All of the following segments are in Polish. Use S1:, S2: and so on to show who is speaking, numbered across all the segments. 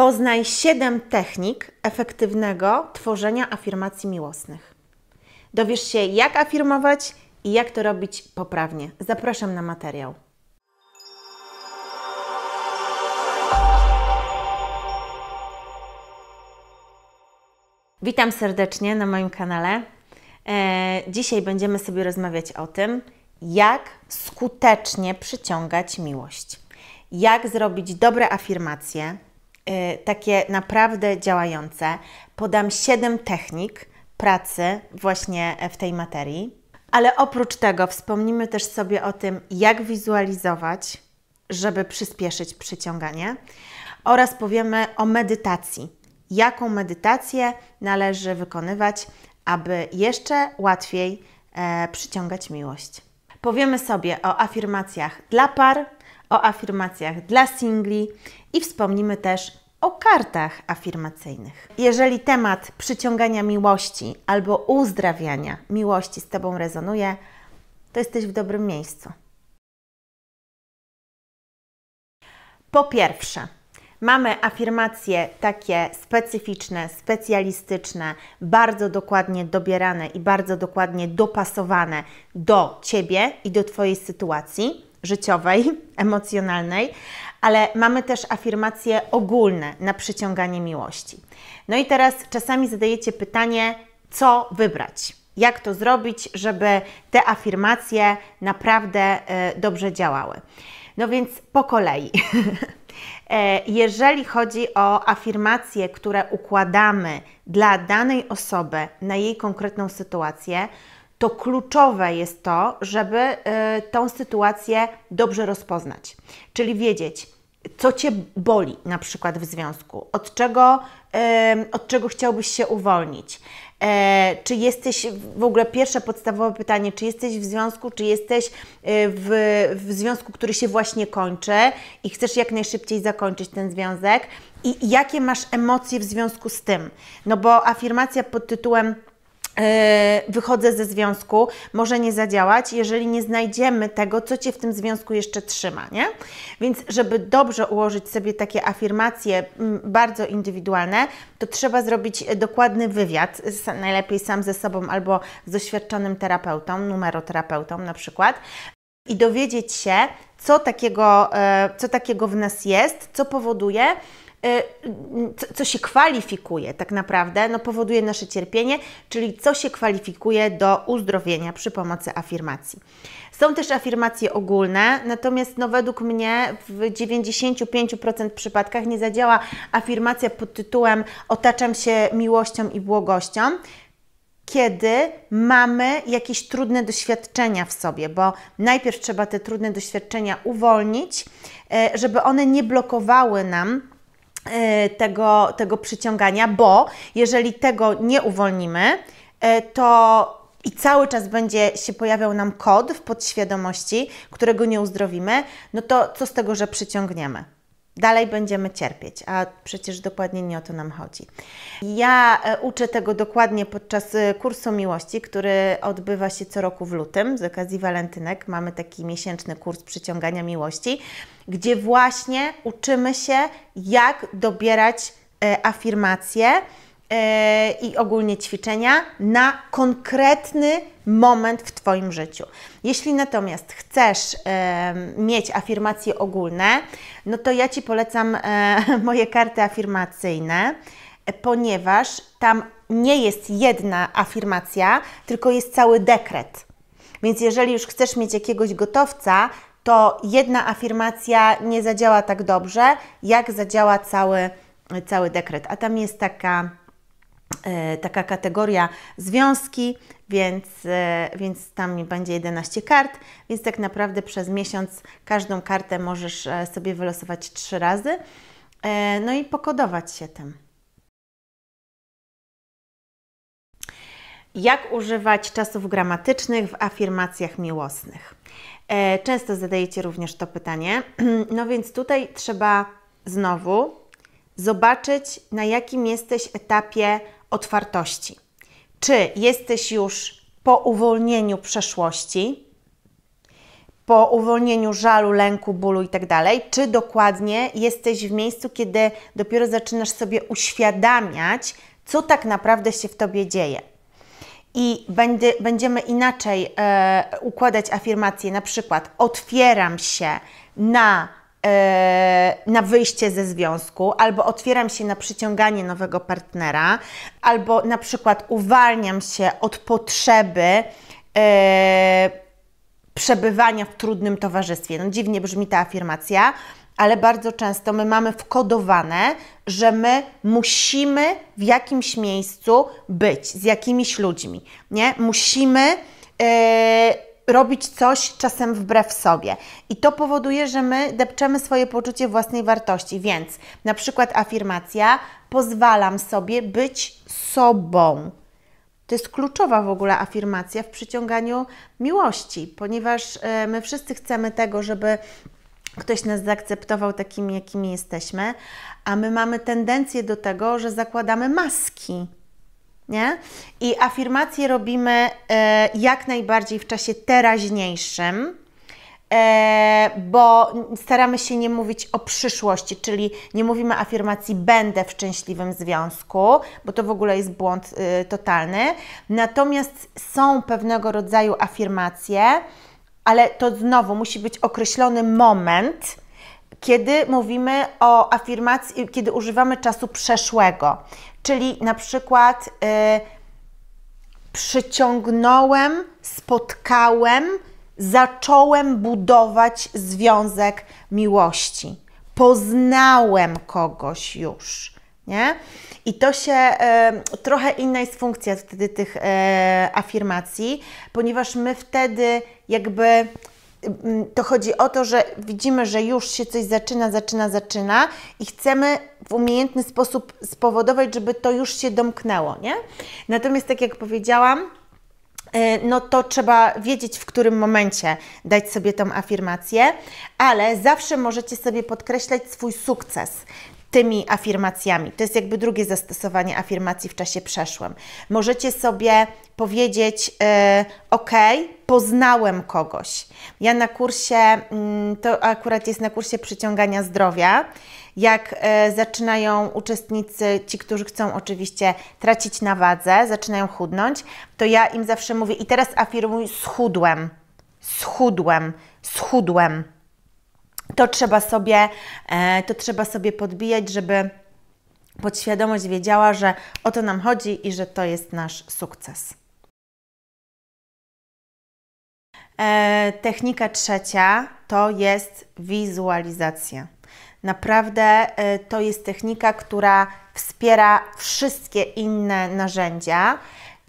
S1: Poznaj 7 technik efektywnego tworzenia afirmacji miłosnych. Dowiesz się, jak afirmować i jak to robić poprawnie. Zapraszam na materiał. Witam serdecznie na moim kanale. E, dzisiaj będziemy sobie rozmawiać o tym, jak skutecznie przyciągać miłość. Jak zrobić dobre afirmacje, Y, takie naprawdę działające. Podam 7 technik pracy właśnie w tej materii. Ale oprócz tego wspomnimy też sobie o tym, jak wizualizować, żeby przyspieszyć przyciąganie, oraz powiemy o medytacji. Jaką medytację należy wykonywać, aby jeszcze łatwiej e, przyciągać miłość. Powiemy sobie o afirmacjach dla par, o afirmacjach dla singli i wspomnimy też o kartach afirmacyjnych. Jeżeli temat przyciągania miłości albo uzdrawiania miłości z Tobą rezonuje, to jesteś w dobrym miejscu. Po pierwsze, mamy afirmacje takie specyficzne, specjalistyczne, bardzo dokładnie dobierane i bardzo dokładnie dopasowane do Ciebie i do Twojej sytuacji życiowej, emocjonalnej, ale mamy też afirmacje ogólne na przyciąganie miłości. No i teraz czasami zadajecie pytanie, co wybrać? Jak to zrobić, żeby te afirmacje naprawdę e, dobrze działały? No więc po kolei. E, jeżeli chodzi o afirmacje, które układamy dla danej osoby na jej konkretną sytuację, to kluczowe jest to, żeby y, tą sytuację dobrze rozpoznać, czyli wiedzieć, co Cię boli na przykład w związku, od czego, od czego chciałbyś się uwolnić. E, czy jesteś, w ogóle pierwsze podstawowe pytanie, czy jesteś w związku, czy jesteś y, w, w związku, który się właśnie kończy i chcesz jak najszybciej zakończyć ten związek i jakie masz emocje w związku z tym? No bo afirmacja pod tytułem E, wychodzę ze związku, może nie zadziałać, jeżeli nie znajdziemy tego, co Cię w tym związku jeszcze trzyma, nie? Więc żeby dobrze ułożyć sobie takie afirmacje mm, bardzo indywidualne, to trzeba zrobić e, dokładny wywiad, e, najlepiej sam ze sobą albo z doświadczonym terapeutą, numeroterapeutą na przykład, i dowiedzieć się, co takiego, co takiego w nas jest, co powoduje, E, co się kwalifikuje tak naprawdę, no powoduje nasze cierpienie, czyli co się kwalifikuje do uzdrowienia przy pomocy afirmacji. Są też afirmacje ogólne, natomiast no według mnie w 95% przypadkach nie zadziała afirmacja pod tytułem otaczam się miłością i błogością, kiedy mamy jakieś trudne doświadczenia w sobie, bo najpierw trzeba te trudne doświadczenia uwolnić, e, żeby one nie blokowały nam E, tego, tego przyciągania, bo jeżeli tego nie uwolnimy, e, to i cały czas będzie się pojawiał nam kod w podświadomości, którego nie uzdrowimy, no to co z tego, że przyciągniemy? Dalej będziemy cierpieć, a przecież dokładnie nie o to nam chodzi. Ja e, uczę tego dokładnie podczas e, kursu miłości, który odbywa się co roku w lutym z okazji walentynek. Mamy taki miesięczny kurs przyciągania miłości, gdzie właśnie uczymy się, jak dobierać e, afirmacje i ogólnie ćwiczenia na konkretny moment w Twoim życiu. Jeśli natomiast chcesz e, mieć afirmacje ogólne, no to ja Ci polecam e, moje karty afirmacyjne, ponieważ tam nie jest jedna afirmacja, tylko jest cały dekret. Więc jeżeli już chcesz mieć jakiegoś gotowca, to jedna afirmacja nie zadziała tak dobrze, jak zadziała cały, cały dekret. A tam jest taka E, taka kategoria związki, więc, e, więc tam będzie 11 kart, więc tak naprawdę przez miesiąc każdą kartę możesz e, sobie wylosować trzy razy, no i pokodować się tym. Jak używać czasów gramatycznych w afirmacjach miłosnych? Często zadajecie również to pytanie, no więc tutaj trzeba znowu zobaczyć, na jakim jesteś etapie otwartości. Czy jesteś już po uwolnieniu przeszłości, po uwolnieniu żalu, lęku, bólu itd., tak czy dokładnie jesteś w miejscu, kiedy dopiero zaczynasz sobie uświadamiać, co tak naprawdę się w tobie dzieje. I będzie, będziemy inaczej e, układać afirmacje, na przykład otwieram się na E, na wyjście ze związku, albo otwieram się na przyciąganie nowego partnera, albo na przykład uwalniam się od potrzeby e, przebywania w trudnym towarzystwie. No dziwnie brzmi ta afirmacja, ale bardzo często my mamy wkodowane, że my musimy w jakimś miejscu być z jakimiś ludźmi, nie? Musimy e, robić coś czasem wbrew sobie. I to powoduje, że my depczemy swoje poczucie własnej wartości. Więc na przykład afirmacja: pozwalam sobie być sobą. To jest kluczowa w ogóle afirmacja w przyciąganiu miłości, ponieważ e, my wszyscy chcemy tego, żeby ktoś nas zaakceptował takimi, jakimi jesteśmy, a my mamy tendencję do tego, że zakładamy maski nie? I afirmacje robimy e, jak najbardziej w czasie teraźniejszym, e, bo staramy się nie mówić o przyszłości, czyli nie mówimy afirmacji będę w szczęśliwym związku, bo to w ogóle jest błąd e, totalny. Natomiast są pewnego rodzaju afirmacje, ale to znowu musi być określony moment, kiedy mówimy o afirmacji, kiedy używamy czasu przeszłego. Czyli na przykład y, przyciągnąłem, spotkałem, zacząłem budować związek miłości. Poznałem kogoś już. Nie? I to się y, trochę inna jest funkcja wtedy tych y, afirmacji, ponieważ my wtedy jakby Mm, to chodzi o to, że widzimy, że już się coś zaczyna, zaczyna, zaczyna i chcemy w umiejętny sposób spowodować, żeby to już się domknęło, nie? Natomiast tak jak powiedziałam, y, no to trzeba wiedzieć, w którym momencie dać sobie tą afirmację, ale zawsze możecie sobie podkreślać swój sukces tymi afirmacjami. To jest jakby drugie zastosowanie afirmacji w czasie przeszłym. Możecie sobie powiedzieć: yy, OK, poznałem kogoś. Ja na kursie, yy, to akurat jest na kursie przyciągania zdrowia jak y, zaczynają uczestnicy, ci, którzy chcą oczywiście tracić na wadze, zaczynają chudnąć, to ja im zawsze mówię i teraz afirmuj schudłem, schudłem, schudłem to trzeba sobie, e, to trzeba sobie podbijać, żeby podświadomość wiedziała, że o to nam chodzi i że to jest nasz sukces. E, technika trzecia to jest wizualizacja. Naprawdę e, to jest technika, która wspiera wszystkie inne narzędzia.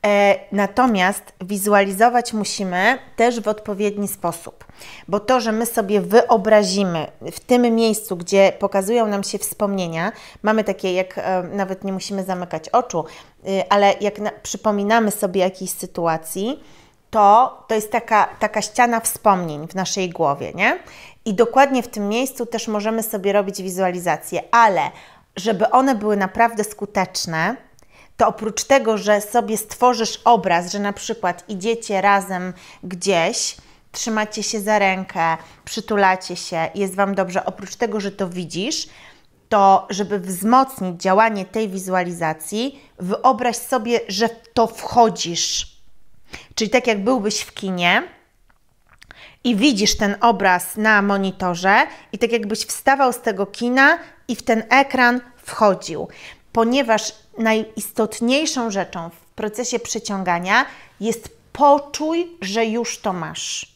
S1: E, natomiast wizualizować musimy też w odpowiedni sposób, bo to, że my sobie wyobrazimy w tym miejscu, gdzie pokazują nam się wspomnienia, mamy takie jak e, nawet nie musimy zamykać oczu, y, ale jak przypominamy sobie jakiejś sytuacji, to to jest taka, taka ściana wspomnień w naszej głowie, nie? I dokładnie w tym miejscu też możemy sobie robić wizualizacje, ale żeby one były naprawdę skuteczne, to oprócz tego, że sobie stworzysz obraz, że na przykład idziecie razem gdzieś, trzymacie się za rękę, przytulacie się, jest Wam dobrze, oprócz tego, że to widzisz, to żeby wzmocnić działanie tej wizualizacji, wyobraź sobie, że w to wchodzisz. Czyli tak jak byłbyś w kinie, i widzisz ten obraz na monitorze, i tak jakbyś wstawał z tego kina i w ten ekran wchodził ponieważ najistotniejszą rzeczą w procesie przyciągania jest poczuj, że już to masz.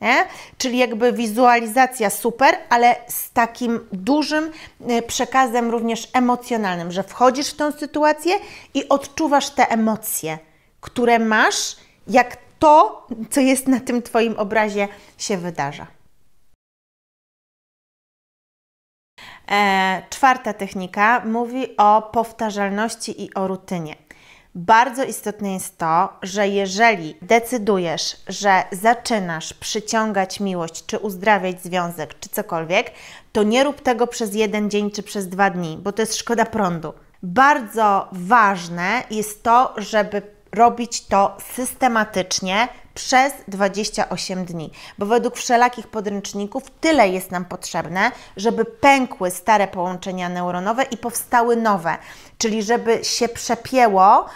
S1: Nie? Czyli jakby wizualizacja super, ale z takim dużym y, przekazem również emocjonalnym, że wchodzisz w tę sytuację i odczuwasz te emocje, które masz, jak to, co jest na tym Twoim obrazie, się wydarza. E, czwarta technika mówi o powtarzalności i o rutynie. Bardzo istotne jest to, że jeżeli decydujesz, że zaczynasz przyciągać miłość, czy uzdrawiać związek, czy cokolwiek, to nie rób tego przez jeden dzień czy przez dwa dni, bo to jest szkoda prądu. Bardzo ważne jest to, żeby robić to systematycznie, przez 28 dni, bo według wszelakich podręczników tyle jest nam potrzebne, żeby pękły stare połączenia neuronowe i powstały nowe, czyli żeby się przepięło,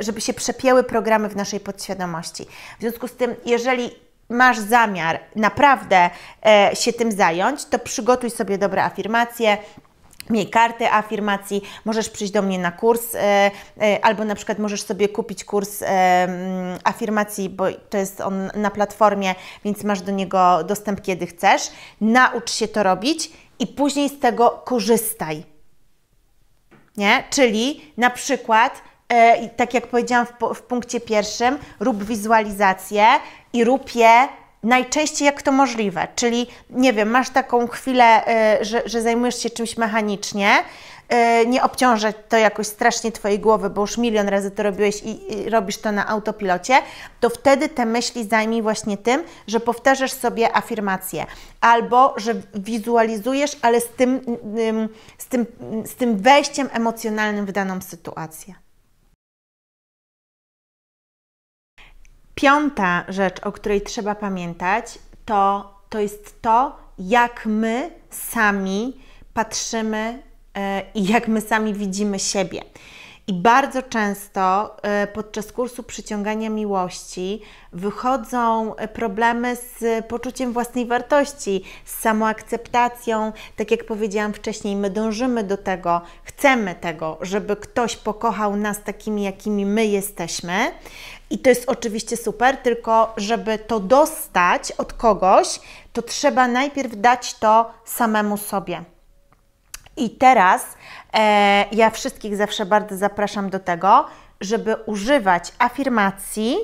S1: y, żeby się przepięły programy w naszej podświadomości. W związku z tym, jeżeli masz zamiar naprawdę e, się tym zająć, to przygotuj sobie dobre afirmacje, Miej karty afirmacji, możesz przyjść do mnie na kurs, e, e, albo na przykład możesz sobie kupić kurs e, afirmacji, bo to jest on na platformie, więc masz do niego dostęp kiedy chcesz. Naucz się to robić i później z tego korzystaj. Nie? Czyli na przykład, tak jak powiedziałam w, w punkcie pierwszym, rób wizualizację i rób je najczęściej jak to możliwe. Czyli, nie wiem, masz taką chwilę, y, że, że zajmujesz się czymś mechanicznie, y, nie obciążać to jakoś strasznie Twojej głowy, bo już milion razy to robiłeś i, i, robisz to na autopilocie, to wtedy te myśli zajmij właśnie tym, że powtarzasz sobie afirmację albo że wizualizujesz, ale z tym, z tym, z tym wejściem emocjonalnym w daną sytuację. Piąta rzecz, o której trzeba pamiętać, to, to jest to, jak my sami patrzymy e, i jak my sami widzimy siebie. I bardzo często e, podczas kursu przyciągania miłości wychodzą e, problemy z poczuciem własnej wartości, z samoakceptacją. Tak jak powiedziałam wcześniej, my dążymy do tego, chcemy tego, żeby ktoś pokochał nas takimi, jakimi my jesteśmy. I to jest oczywiście super, tylko żeby to dostać od kogoś, to trzeba najpierw dać to samemu sobie. I teraz E, ja wszystkich zawsze bardzo zapraszam do tego, żeby używać afirmacji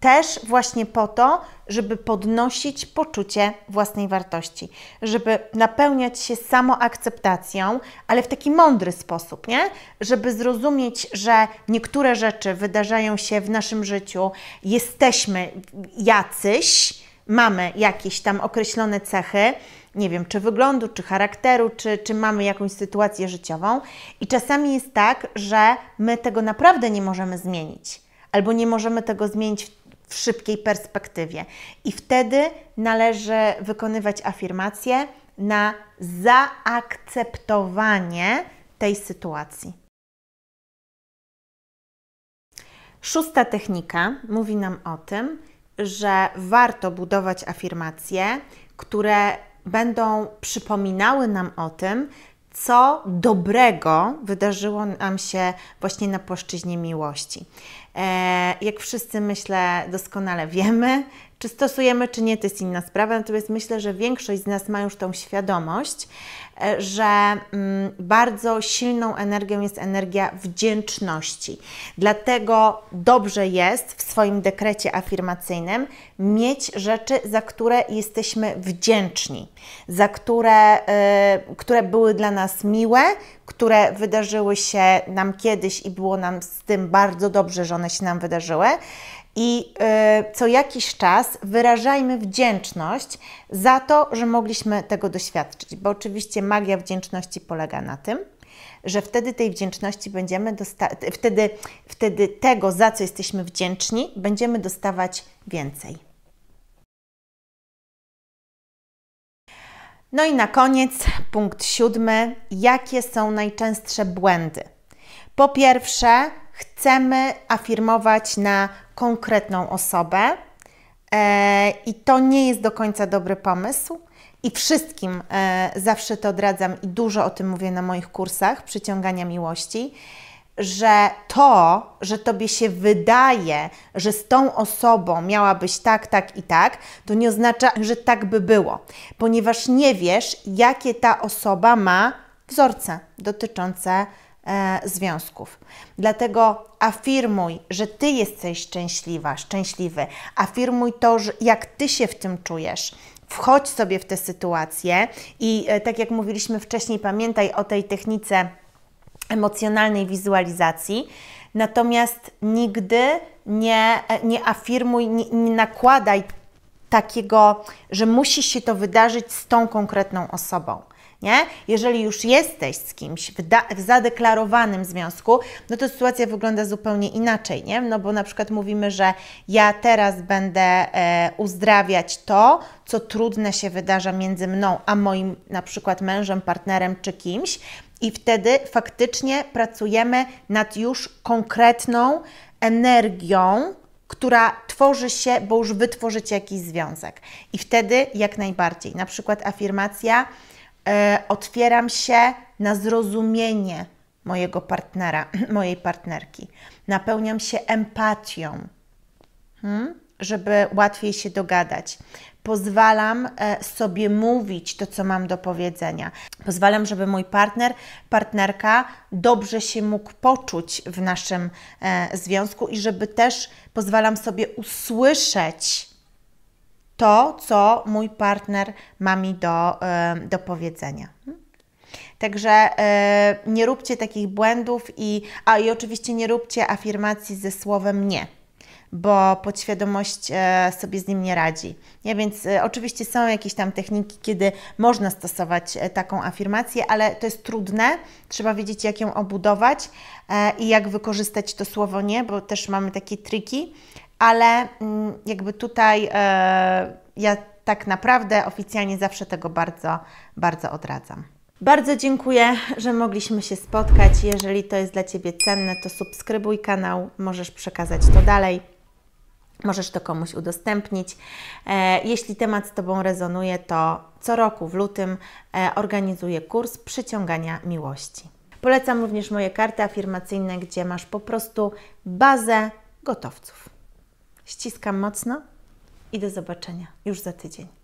S1: też właśnie po to, żeby podnosić poczucie własnej wartości, żeby napełniać się samoakceptacją, ale w taki mądry sposób, nie? Żeby zrozumieć, że niektóre rzeczy wydarzają się w naszym życiu, jesteśmy jacyś, mamy jakieś tam określone cechy, nie wiem, czy wyglądu, czy charakteru, czy, czy mamy jakąś sytuację życiową, i czasami jest tak, że my tego naprawdę nie możemy zmienić, albo nie możemy tego zmienić w szybkiej perspektywie. I wtedy należy wykonywać afirmacje na zaakceptowanie tej sytuacji. Szósta technika mówi nam o tym, że warto budować afirmacje, które będą przypominały nam o tym, co dobrego wydarzyło nam się właśnie na płaszczyźnie miłości. E, jak wszyscy myślę, doskonale wiemy, czy stosujemy, czy nie, to jest inna sprawa, natomiast myślę, że większość z nas ma już tą świadomość, e, że mm, bardzo silną energią jest energia wdzięczności. Dlatego dobrze jest w swoim dekrecie afirmacyjnym mieć rzeczy, za które jesteśmy wdzięczni, za które, e, które były dla nas miłe, które wydarzyły się nam kiedyś i było nam z tym bardzo dobrze, że one się nam wydarzyły i e, co jakiś czas wyrażajmy wdzięczność za to, że mogliśmy tego doświadczyć, bo oczywiście magia wdzięczności polega na tym, że wtedy tej wdzięczności będziemy dostawać, wtedy, wtedy tego, za co jesteśmy wdzięczni, będziemy dostawać więcej. No i na koniec punkt siódmy. Jakie są najczęstsze błędy? Po pierwsze, chcemy afirmować na konkretną osobę e, i to nie jest do końca dobry pomysł. I wszystkim e, zawsze to odradzam i dużo o tym mówię na moich kursach przyciągania miłości, że to, że tobie się wydaje, że z tą osobą miałabyś tak, tak i tak, to nie oznacza, że tak by było, ponieważ nie wiesz, jakie ta osoba ma wzorce dotyczące E, związków. Dlatego afirmuj, że ty jesteś szczęśliwa, szczęśliwy. Afirmuj to, jak ty się w tym czujesz. Wchodź sobie w tę sytuację i e, tak jak mówiliśmy wcześniej, pamiętaj o tej technice emocjonalnej wizualizacji. Natomiast nigdy nie, e, nie afirmuj, nie, nie nakładaj takiego, że musi się to wydarzyć z tą konkretną osobą. Nie? Jeżeli już jesteś z kimś w, w, zadeklarowanym związku, no to sytuacja wygląda zupełnie inaczej, nie? No bo na przykład mówimy, że ja teraz będę e, uzdrawiać to, co trudne się wydarza między mną a moim na przykład mężem, partnerem czy kimś, i wtedy faktycznie pracujemy nad już konkretną energią która tworzy się, bo już wytworzycie jakiś związek. I wtedy jak najbardziej, na przykład afirmacja, e, otwieram się na zrozumienie mojego partnera, mojej partnerki. Napełniam się empatią, hmm? żeby łatwiej się dogadać pozwalam e, sobie mówić to, co mam do powiedzenia. Pozwalam, żeby mój partner, partnerka dobrze się mógł poczuć w naszym e, związku i żeby też pozwalam sobie usłyszeć to, co mój partner ma mi do, e, do powiedzenia. Hmm? Także nie róbcie takich błędów i, a i oczywiście nie róbcie afirmacji ze słowem nie bo podświadomość e, sobie z nim nie radzi. Nie? Więc e, oczywiście są jakieś tam techniki, kiedy można stosować e, taką afirmację, ale to jest trudne. Trzeba wiedzieć, jak ją obudować i jak wykorzystać to słowo nie, bo też mamy takie triki, ale mm, jakby tutaj ja tak naprawdę oficjalnie zawsze tego bardzo, bardzo odradzam. Bardzo dziękuję, że mogliśmy się spotkać. Jeżeli to jest dla Ciebie cenne, to subskrybuj kanał, możesz przekazać to dalej. Możesz to komuś udostępnić. E, jeśli temat z Tobą rezonuje, to co roku w lutym e, organizuję kurs przyciągania miłości. Polecam również moje karty afirmacyjne, gdzie masz po prostu bazę gotowców. Ściskam mocno i do zobaczenia już za tydzień.